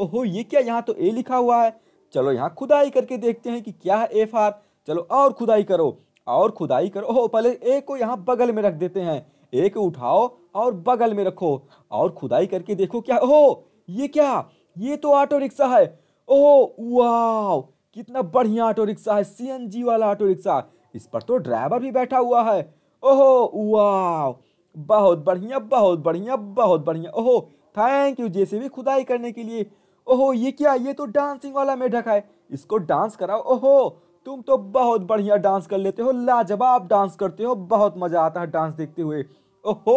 ओहो ये क्या यहाँ तो ए लिखा हुआ है चलो यहाँ खुदाई करके देखते हैं कि क्या है एफ आर चलो और खुदाई करो और खुदाई करो ओहो पहले ए को यहाँ बगल में रख देते हैं ए को उठाओ और बगल में रखो और खुदाई करके देखो क्या ओहो ये क्या ये तो ऑटो रिक्शा है ओहो वाह कितना बढ़िया ऑटो रिक्शा है सीएनजी वाला ऑटो रिक्शा इस पर तो ड्राइवर भी बैठा हुआ है ओहो वाह बहुत बढ़िया बहुत बढ़िया बहुत बढ़िया ओहो थैंक यू जैसे भी खुदाई करने के लिए ओहो ये क्या ये तो डांसिंग वाला मेढक है इसको डांस कराओ ओहो तुम तो बहुत बढ़िया डांस कर लेते हो लाजवाब डांस करते हो बहुत मजा आता है डांस देखते हुए ओहो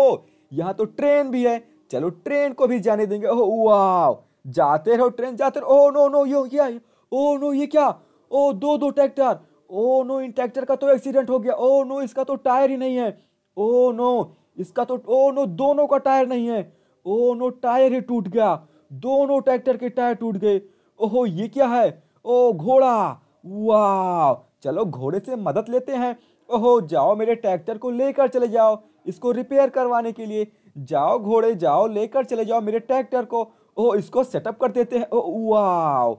यहाँ तो ट्रेन भी है चलो ट्रेन को भी जाने देंगे ओह वाह जाते रहो ट्रेन जाते रहो ओ नो नो यो क्या ओ नो ये क्या ओ दो दो ट्रैक्टर ओ नो इन ट्रैक्टर का तो एक्सीडेंट हो गया ओ नो इसका तो टायर ही नहीं है ओ नो इसका तो ओ नो दोनों का टायर नहीं है ओ नो टायर ही टूट गया दोनों ट्रैक्टर के टायर टूट गए ओहो ये क्या है ओ घोड़ा वाह चलो घोड़े से मदद लेते हैं ओहो जाओ मेरे ट्रैक्टर को लेकर चले जाओ इसको रिपेयर करवाने के लिए जाओ घोड़े जाओ लेकर चले जाओ मेरे ट्रैक्टर को ओह इसको सेटअप कर देते हैं ओ वाह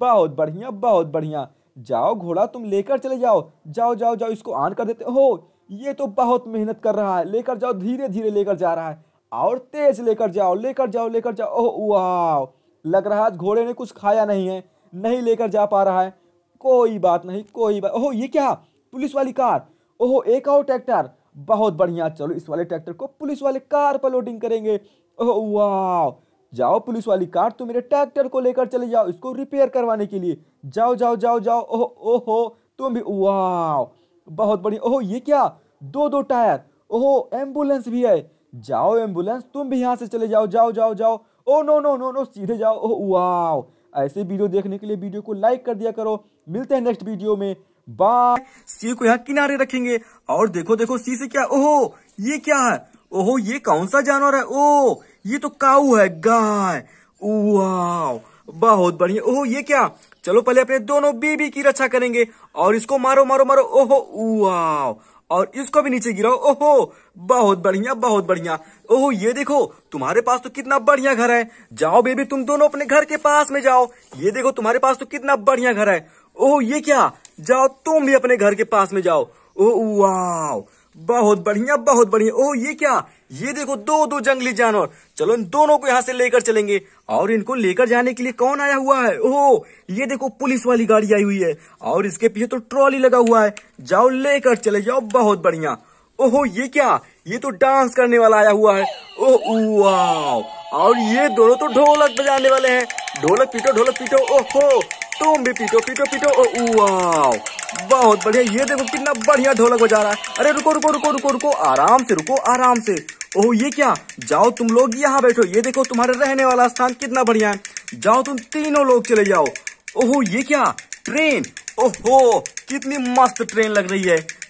बहुत बढ़िया बहुत बढ़िया जाओ घोड़ा तुम लेकर चले जाओ जाओ जाओ जाओ इसको ऑन कर देते हो ये तो बहुत मेहनत कर रहा है लेकर जाओ धीरे धीरे लेकर जा रहा है और तेज लेकर जाओ लेकर जाओ लेकर जाओ ओह वाह लग रहा है घोड़े ने कुछ खाया नहीं है नहीं लेकर जा पा रहा है कोई बात नहीं कोई बात ओह ये क्या पुलिस वाली कार ओहो एक और ट्रैक्टर बहुत बढ़िया चलो इस वाले ट्रैक्टर को पुलिस वाले कार पर लोडिंग करेंगे ओह वाह जाओ पुलिस वाली कार तुम मेरे ट्रैक्टर को लेकर चले जाओ इसको रिपेयर करवाने के लिए जाओ जाओ जाओ जाओ ओहो ओहो तुम भी वाह बहुत बढ़िया ओहो ये क्या दो दो टायर ओहो एम्बुलेंस भी है जाओ एम्बुलेंस तुम भी यहाँ से चले जाओ जाओ जाओ जाओ oh no no no no सीधे जाओ ओ वाओ ऐसे वीडियो देखने के लिए वीडियो को लाइक कर दिया करो मिलते हैं नेक्स्ट वीडियो में बाय सी को यहाँ किनारे रखेंगे और देखो देखो सी से क्या ओहो ये क्या है ओहो ये कौन सा जानवर है ओ ये तो काऊ है गाय वाओ बहुत बढ़िया ओहो ये क्या चलो पहले अपने दोनों बीबी की रक्षा करेंगे और इसको मारो मारो मारो ओहो वाओ और इसको भी नीचे गिराओ ओहो बहुत बढ़िया बहुत बढ़िया ओहो ये देखो तुम्हारे पास तो कितना बढ़िया घर है जाओ बेबी तुम दोनों अपने घर के पास में जाओ ये देखो तुम्हारे पास तो कितना बढ़िया घर है ओह ये क्या जाओ तुम भी अपने घर के पास में जाओ ओ वाओ बहुत बढ़िया बहुत बढ़िया ओह ये क्या ये देखो दो दो जंगली जानवर चलो इन दोनों को यहाँ से लेकर चलेंगे और इनको लेकर जाने के लिए कौन आया हुआ है ओह ये देखो पुलिस वाली गाड़ी आई हुई है और इसके पीछे तो ट्रॉली लगा हुआ है जाओ लेकर चले जाओ बहुत बढ़िया ओहो ये क्या ये तो डांस करने वाला आया हुआ है ओह वाह और ये दोनों तो ढोलक बजाने वाले हैं ढोलक पीटो ढोलक पीटो ओहो तुम भी पीटो पीटो पीटो ओ वाओ बहुत बढ़िया ये देखो कितना बढ़िया ढोलक बजा रहा है अरे रुको रुको रुको रुको रुको आराम से रुको आराम से ओह ये क्या जाओ तुम लोग यहाँ बैठो ये देखो तुम्हारे रहने वाला स्थान कितना बढ़िया है जाओ तुम तीनों लोग चले जाओ ओहो ये क्या ट्रेन ओहो कितनी मस्त ट्रेन लग रही है